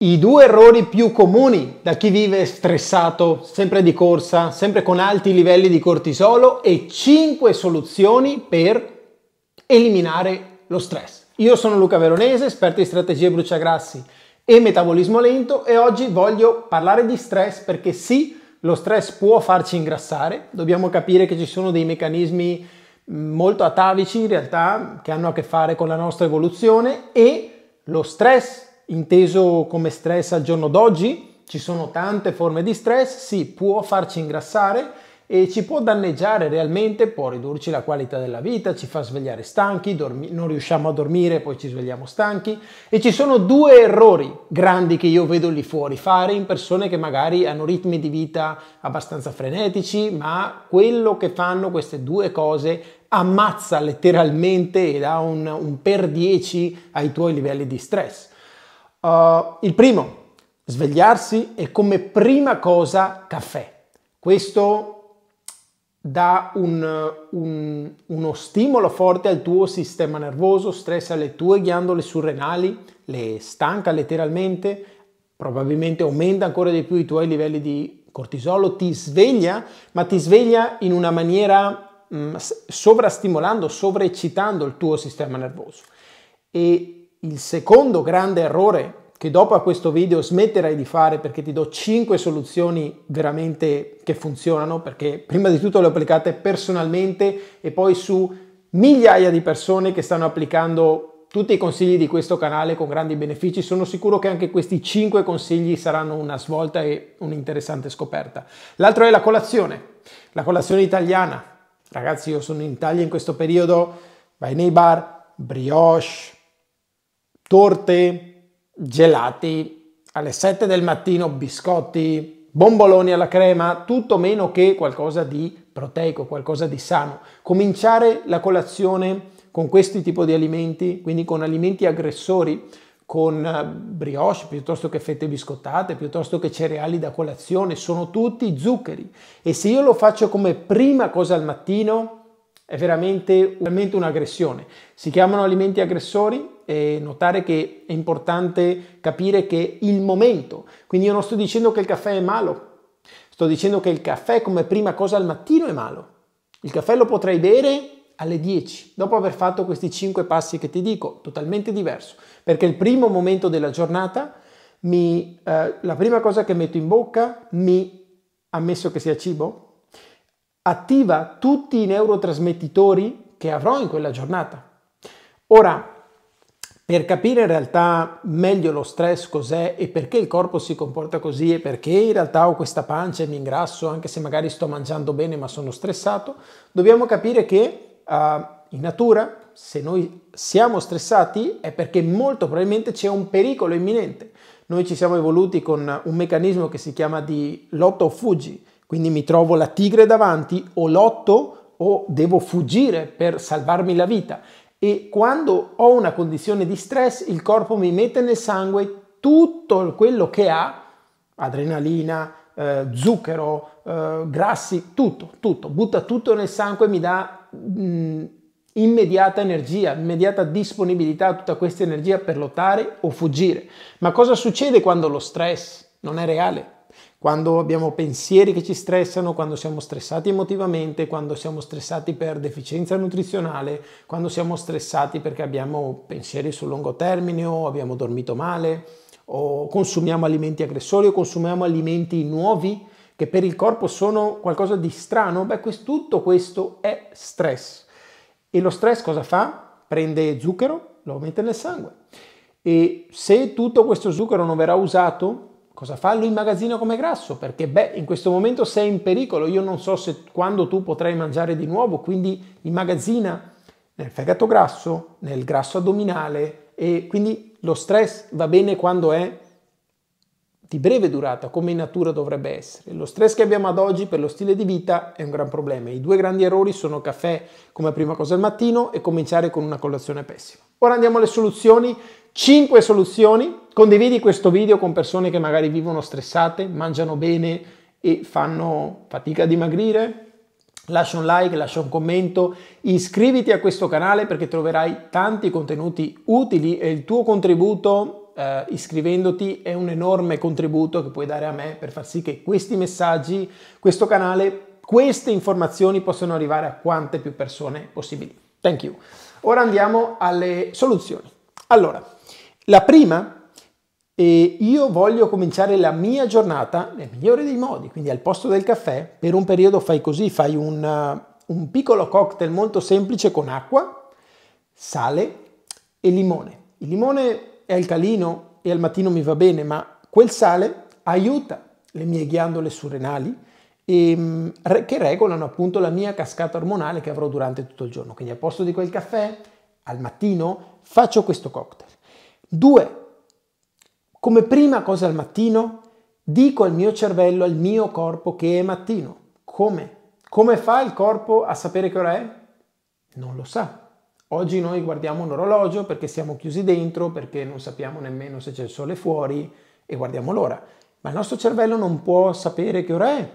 I due errori più comuni da chi vive stressato, sempre di corsa, sempre con alti livelli di cortisolo e 5 soluzioni per eliminare lo stress. Io sono Luca Veronese, esperto di strategie bruciagrassi e metabolismo lento e oggi voglio parlare di stress perché sì, lo stress può farci ingrassare, dobbiamo capire che ci sono dei meccanismi mm, molto atavici in realtà che hanno a che fare con la nostra evoluzione e lo stress inteso come stress al giorno d'oggi, ci sono tante forme di stress, sì, può farci ingrassare e ci può danneggiare realmente, può ridurci la qualità della vita, ci fa svegliare stanchi, dormi- non riusciamo a dormire, poi ci svegliamo stanchi e ci sono due errori grandi che io vedo lì fuori fare in persone che magari hanno ritmi di vita abbastanza frenetici, ma quello che fanno queste due cose ammazza letteralmente e dà un, un per 10 ai tuoi livelli di stress. Uh, il primo, svegliarsi e come prima cosa caffè. Questo dà un, un, uno stimolo forte al tuo sistema nervoso, stressa le tue ghiandole surrenali, le stanca letteralmente, probabilmente aumenta ancora di più i tuoi livelli di cortisolo, ti sveglia, ma ti sveglia in una maniera mh, mm, sovrastimolando, sovraeccitando il tuo sistema nervoso. E il secondo grande errore che dopo a questo video smetterai di fare perché ti do 5 soluzioni veramente che funzionano, perché prima di tutto le ho applicate personalmente e poi su migliaia di persone che stanno applicando tutti i consigli di questo canale con grandi benefici. Sono sicuro che anche questi 5 consigli saranno una svolta e un'interessante scoperta. L'altro è la colazione, la colazione italiana. Ragazzi, io sono in Italia in questo periodo, vai nei bar, brioche, torte, gelati, alle 7 del mattino biscotti, bomboloni alla crema, tutto meno che qualcosa di proteico, qualcosa di sano. Cominciare la colazione con questi tipi di alimenti, quindi con alimenti aggressori, con eh, brioche piuttosto che fette biscottate, piuttosto che cereali da colazione, sono tutti zuccheri. E se io lo faccio come prima cosa al mattino, è veramente, veramente un'aggressione. Si chiamano alimenti aggressori e notare che è importante capire che il momento, quindi io non sto dicendo che il caffè è malo, sto dicendo che il caffè come prima cosa al mattino è malo. Il caffè lo potrei bere alle 10, dopo aver fatto questi 5 passi che ti dico, totalmente diverso, perché il primo momento della giornata, mi, eh, la prima cosa che metto in bocca, mi, ammesso che sia cibo, attiva tutti i neurotrasmettitori che avrò in quella giornata. Ora, per capire in realtà meglio lo stress cos'è e perché il corpo si comporta così e perché in realtà ho questa pancia e mi ingrasso anche se magari sto mangiando bene ma sono stressato, dobbiamo capire che uh, in natura se noi siamo stressati è perché molto probabilmente c'è un pericolo imminente. Noi ci siamo evoluti con un meccanismo che si chiama di lotto o fuggi, quindi mi trovo la tigre davanti o lotto o devo fuggire per salvarmi la vita. E quando ho una condizione di stress, il corpo mi mette nel sangue tutto quello che ha, adrenalina, eh, zucchero, eh, grassi, tutto, tutto, butta tutto nel sangue e mi dà mh, mm, immediata energia, immediata disponibilità tutta questa energia per lottare o fuggire. Ma cosa succede quando lo stress non è reale? quando abbiamo pensieri che ci stressano, quando siamo stressati emotivamente, quando siamo stressati per deficienza nutrizionale, quando siamo stressati perché abbiamo pensieri sul lungo termine o abbiamo dormito male o consumiamo alimenti aggressori o consumiamo alimenti nuovi che per il corpo sono qualcosa di strano, beh, questo, tutto questo è stress. E lo stress cosa fa? Prende zucchero, lo mette nel sangue. E se tutto questo zucchero non verrà usato, Cosa fa? Lo immagazzina come grasso perché, beh, in questo momento sei in pericolo. Io non so se quando tu potrai mangiare di nuovo, quindi immagazzina nel fegato grasso, nel grasso addominale e quindi lo stress va bene quando è di breve durata, come in natura dovrebbe essere. Lo stress che abbiamo ad oggi per lo stile di vita è un gran problema. I due grandi errori sono caffè come prima cosa al mattino e cominciare con una colazione pessima. Ora andiamo alle soluzioni, 5 soluzioni. Condividi questo video con persone che magari vivono stressate, mangiano bene e fanno fatica a dimagrire. Lascia un like, lascia un commento, iscriviti a questo canale perché troverai tanti contenuti utili e il tuo contributo eh, iscrivendoti è un enorme contributo che puoi dare a me per far sì che questi messaggi, questo canale, queste informazioni possano arrivare a quante più persone possibili. Thank you. Ora andiamo alle soluzioni. Allora, la prima e io voglio cominciare la mia giornata nel migliore dei modi, quindi al posto del caffè, per un periodo fai così, fai un, uh, un piccolo cocktail molto semplice con acqua, sale e limone. Il limone è alcalino e al mattino mi va bene, ma quel sale aiuta le mie ghiandole surrenali, ehm, che regolano appunto la mia cascata ormonale che avrò durante tutto il giorno. Quindi al posto di quel caffè, al mattino, faccio questo cocktail. Due, come prima cosa al mattino, dico al mio cervello, al mio corpo che è mattino. Come? Come fa il corpo a sapere che ora è? Non lo sa. Oggi noi guardiamo un orologio perché siamo chiusi dentro, perché non sappiamo nemmeno se c'è il sole fuori e guardiamo l'ora. Ma il nostro cervello non può sapere che ora è.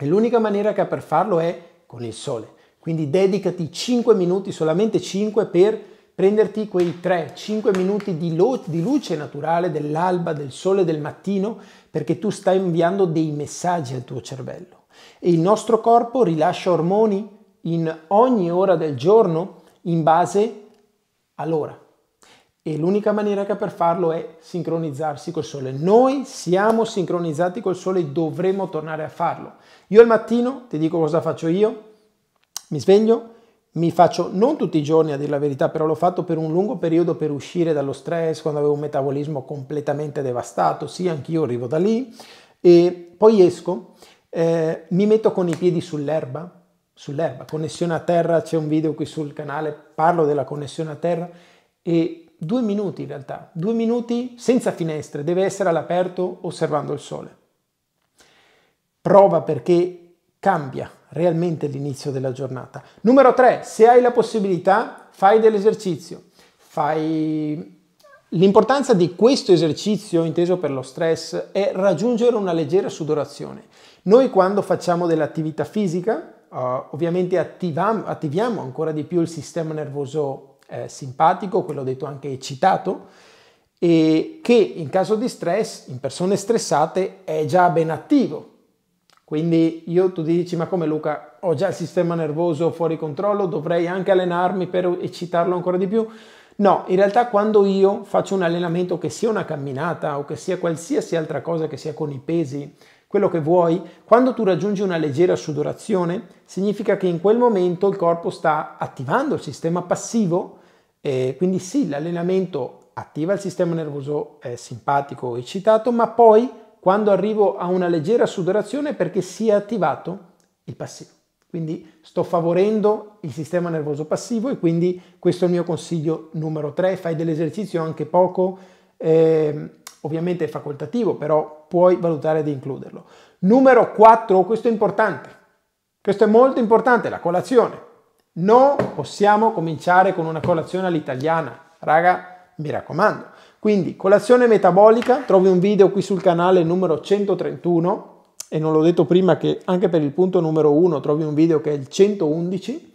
E l'unica maniera che ha per farlo è con il sole. Quindi dedicati 5 minuti, solamente 5, per prenderti quei 3-5 minuti di, di luce naturale dell'alba, del sole, del mattino, perché tu stai inviando dei messaggi al tuo cervello. E il nostro corpo rilascia ormoni in ogni ora del giorno in base all'ora. E l'unica maniera che ha per farlo è sincronizzarsi col sole. Noi siamo sincronizzati col sole e dovremo tornare a farlo. Io al mattino ti dico cosa faccio io. Mi sveglio, mi faccio non tutti i giorni a dire la verità, però l'ho fatto per un lungo periodo per uscire dallo stress, quando avevo un metabolismo completamente devastato, sì, anch'io arrivo da lì. E poi esco, eh, mi metto con i piedi sull'erba, sull'erba, connessione a terra, c'è un video qui sul canale, parlo della connessione a terra e due minuti in realtà, due minuti senza finestre, deve essere all'aperto osservando il sole. Prova perché cambia realmente l'inizio della giornata. Numero 3, se hai la possibilità, fai dell'esercizio. Fai... L'importanza di questo esercizio, inteso per lo stress, è raggiungere una leggera sudorazione. Noi quando facciamo dell'attività fisica, uh, ovviamente attiviamo, attiviamo ancora di più il sistema nervoso eh, simpatico, quello detto anche eccitato, e che in caso di stress, in persone stressate, è già ben attivo. Quindi io tu dici, ma come Luca, ho già il sistema nervoso fuori controllo, dovrei anche allenarmi per eccitarlo ancora di più? No, in realtà quando io faccio un allenamento che sia una camminata o che sia qualsiasi altra cosa, che sia con i pesi, quello che vuoi, quando tu raggiungi una leggera sudorazione, significa che in quel momento il corpo sta attivando il sistema passivo e quindi sì, l'allenamento attiva il sistema nervoso simpatico eccitato, ma poi quando arrivo a una leggera sudorazione perché si è attivato il passivo. Quindi sto favorendo il sistema nervoso passivo e quindi questo è il mio consiglio numero 3, fai dell'esercizio anche poco, eh, ovviamente è facoltativo, però puoi valutare di includerlo. Numero 4, questo è importante, questo è molto importante, la colazione. Non possiamo cominciare con una colazione all'italiana, raga, mi raccomando. Quindi colazione metabolica, trovi un video qui sul canale numero 131 e non l'ho detto prima che anche per il punto numero 1 trovi un video che è il 111.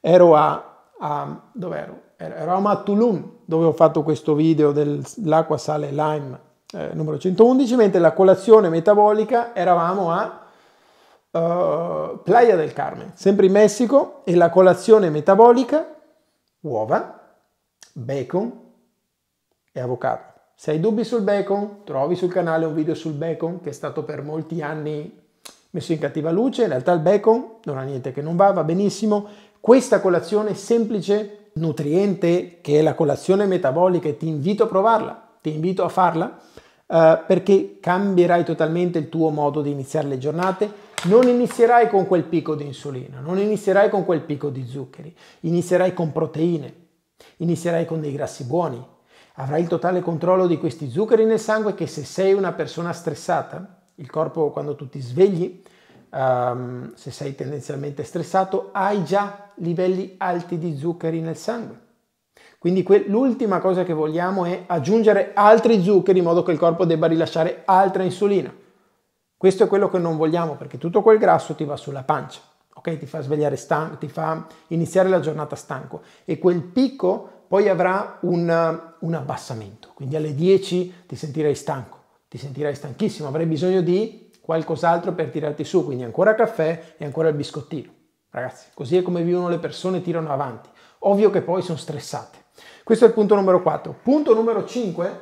Ero a, a dove ero? Eravamo a Tulum dove ho fatto questo video dell'acqua sale e lime eh, numero 111, mentre la colazione metabolica eravamo a eh, Playa del Carmen, sempre in Messico, e la colazione metabolica, uova, bacon e avocado. Se hai dubbi sul bacon, trovi sul canale un video sul bacon che è stato per molti anni messo in cattiva luce. In realtà il bacon non ha niente che non va, va benissimo. Questa colazione semplice, nutriente, che è la colazione metabolica, e ti invito a provarla, ti invito a farla, eh, perché cambierai totalmente il tuo modo di iniziare le giornate non inizierai con quel picco di insulina, non inizierai con quel picco di zuccheri, inizierai con proteine, inizierai con dei grassi buoni. Avrai il totale controllo di questi zuccheri nel sangue che se sei una persona stressata, il corpo quando tu ti svegli, um, se sei tendenzialmente stressato, hai già livelli alti di zuccheri nel sangue. Quindi que- l'ultima cosa che vogliamo è aggiungere altri zuccheri in modo che il corpo debba rilasciare altra insulina. Questo è quello che non vogliamo perché tutto quel grasso ti va sulla pancia, ok? Ti fa svegliare stanco, ti fa iniziare la giornata stanco e quel picco poi avrà un, un abbassamento. Quindi alle 10 ti sentirai stanco, ti sentirai stanchissimo, avrai bisogno di qualcos'altro per tirarti su, quindi ancora caffè e ancora il biscottino. Ragazzi, così è come vivono le persone, tirano avanti. Ovvio che poi sono stressate. Questo è il punto numero 4. Punto numero 5,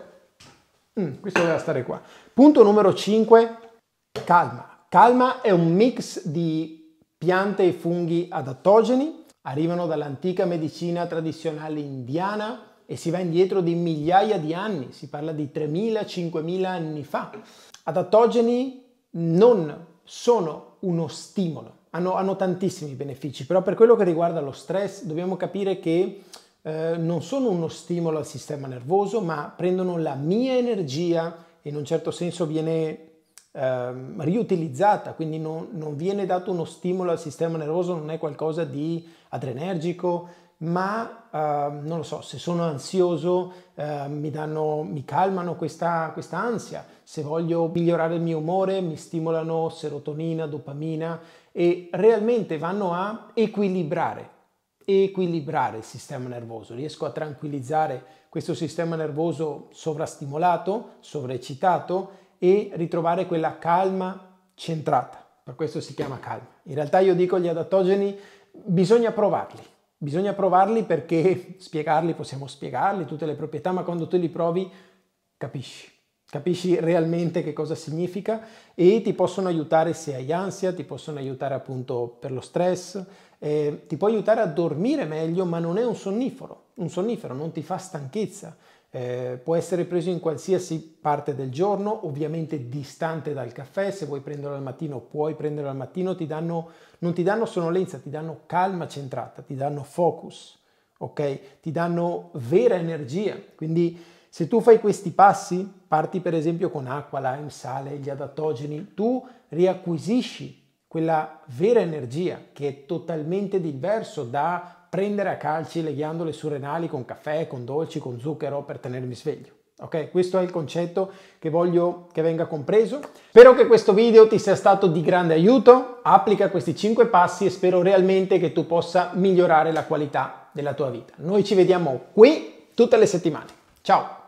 mm, questo deve stare qua. Punto numero 5, Calma. Calma è un mix di piante e funghi adattogeni, arrivano dall'antica medicina tradizionale indiana e si va indietro di migliaia di anni, si parla di 3.000-5.000 anni fa. Adattogeni non sono uno stimolo, hanno, hanno, tantissimi benefici, però per quello che riguarda lo stress dobbiamo capire che eh, non sono uno stimolo al sistema nervoso, ma prendono la mia energia e in un certo senso viene ehm, riutilizzata, quindi non, non viene dato uno stimolo al sistema nervoso, non è qualcosa di adrenergico, ma eh, non lo so, se sono ansioso eh, mi, danno, mi, calmano questa, questa, ansia, se voglio migliorare il mio umore mi stimolano serotonina, dopamina e realmente vanno a equilibrare, equilibrare il sistema nervoso, riesco a tranquillizzare questo sistema nervoso sovrastimolato, sovraeccitato e ritrovare quella calma centrata. Per questo si chiama calma. In realtà io dico gli adattogeni bisogna provarli. Bisogna provarli perché spiegarli, possiamo spiegarli, tutte le proprietà, ma quando tu li provi capisci capisci realmente che cosa significa e ti possono aiutare se hai ansia, ti possono aiutare appunto per lo stress, eh, ti può aiutare a dormire meglio, ma non è un sonnifero, un sonnifero non ti fa stanchezza, eh, può essere preso in qualsiasi parte del giorno, ovviamente distante dal caffè, se vuoi prenderlo al mattino puoi prenderlo al mattino, ti danno, non ti danno sonnolenza, ti danno calma centrata, ti danno focus, ok? Ti danno vera energia, quindi se tu fai questi passi, parti per esempio con acqua, lime, sale, gli adattogeni, tu riacquisisci quella vera energia che è totalmente diverso da prendere a calci le ghiandole surrenali con caffè, con dolci, con zucchero per tenermi sveglio. Ok, questo è il concetto che voglio che venga compreso. Spero che questo video ti sia stato di grande aiuto. Applica questi 5 passi e spero realmente che tu possa migliorare la qualità della tua vita. Noi ci vediamo qui tutte le settimane. Ciao!